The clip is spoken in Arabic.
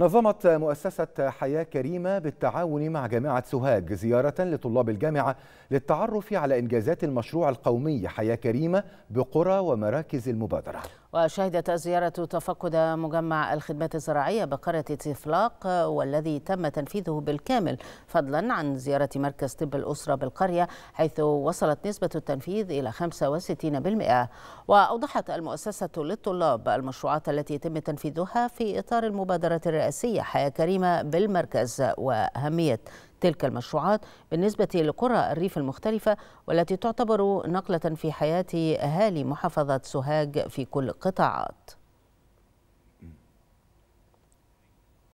نظمت مؤسسة حياة كريمة بالتعاون مع جامعة سوهاج زيارة لطلاب الجامعة للتعرف على إنجازات المشروع القومي حياة كريمة بقرى ومراكز المبادرة وشهدت الزيارة تفقد مجمع الخدمات الزراعية بقرة تفلاق والذي تم تنفيذه بالكامل فضلا عن زيارة مركز طب الأسرة بالقرية حيث وصلت نسبة التنفيذ إلى 65% وأوضحت المؤسسة للطلاب المشروعات التي يتم تنفيذها في إطار المبادرة الرئاسية حياة كريمة بالمركز وأهمية تلك المشروعات بالنسبة لقرى الريف المختلفة والتي تعتبر نقلة في حياة أهالي محافظة سوهاج في كل القطاعات